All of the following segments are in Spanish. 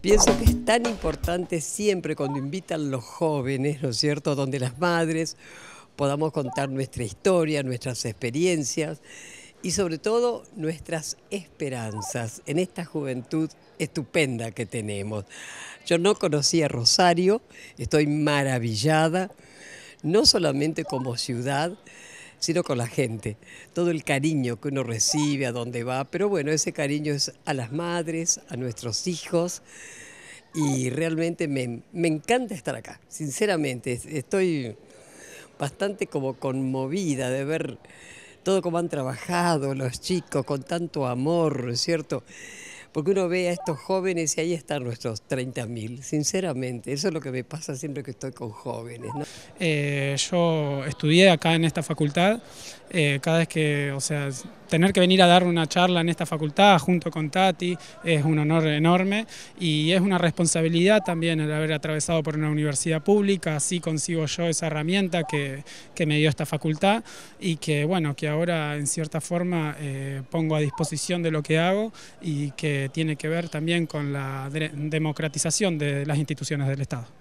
Pienso que es tan importante siempre cuando invitan los jóvenes, ¿no es cierto?, donde las madres podamos contar nuestra historia, nuestras experiencias y sobre todo nuestras esperanzas en esta juventud estupenda que tenemos. Yo no conocía Rosario, estoy maravillada, no solamente como ciudad, sino con la gente. Todo el cariño que uno recibe, a dónde va, pero bueno, ese cariño es a las madres, a nuestros hijos, y realmente me, encanta estar acá, sinceramente, estoy bastante como conmovida de ver todo cómo han trabajado los chicos con tanto amor, ¿cierto? porque uno ve a estos jóvenes y ahí están nuestros 30.000, sinceramente, eso es lo que me pasa siempre que estoy con jóvenes. Eh, yo estudié acá en esta facultad, eh, cada vez que, o sea, tener que venir a dar una charla en esta facultad junto con Tati es un honor enorme y es una responsabilidad también el haber atravesado por una universidad pública, así consigo yo esa herramienta que, me dio esta facultad y que bueno, que ahora en cierta forma eh, pongo a disposición de lo que hago y que tiene que ver también con la democratización de las instituciones del Estado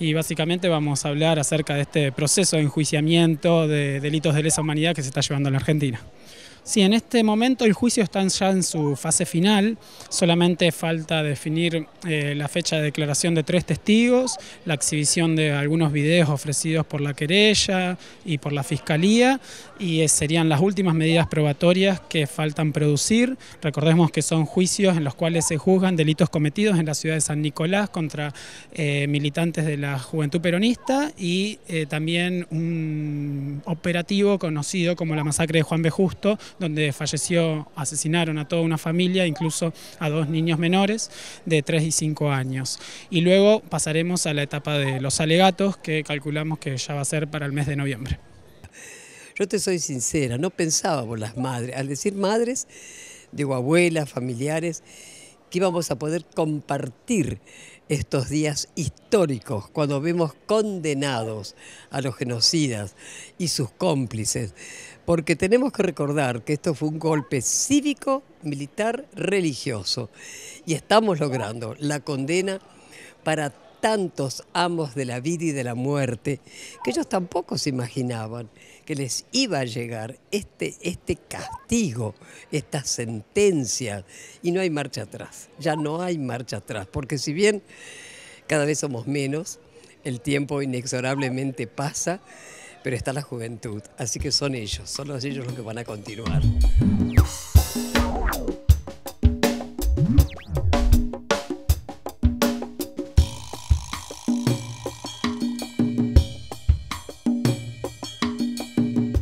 y básicamente vamos a hablar acerca de este proceso de enjuiciamiento de delitos de lesa humanidad que se está llevando en la Argentina. Sí, en este momento el juicio está ya en su fase final, solamente falta definir eh, la fecha de declaración de tres testigos, la exhibición de algunos videos ofrecidos por la querella y por la fiscalía, y eh, serían las últimas medidas probatorias que faltan producir. Recordemos que son juicios en los cuales se juzgan delitos cometidos en la ciudad de San Nicolás contra eh, militantes de la juventud peronista y también un operativo conocido como la masacre de Juan B. Justo, donde falleció, asesinaron a toda una familia, incluso a dos niños menores de 3 y 5 años. Y luego pasaremos a la etapa de los alegatos, que calculamos que ya va a ser para el mes de noviembre. Yo te soy sincera, no pensaba por las madres. Al decir madres, digo abuelas, familiares, que íbamos a poder compartir estos días históricos, cuando vemos condenados a los genocidas y sus cómplices, porque tenemos que recordar que esto fue un golpe cívico, militar, religioso, y estamos logrando la condena para todos tantos amos de la vida y de la muerte, que ellos tampoco se imaginaban que les iba a llegar este, este castigo, esta sentencia, y no hay marcha atrás, ya no hay marcha atrás, porque si bien cada vez somos menos, el tiempo inexorablemente pasa, pero está la juventud, así que son ellos, son ellos los que van a continuar.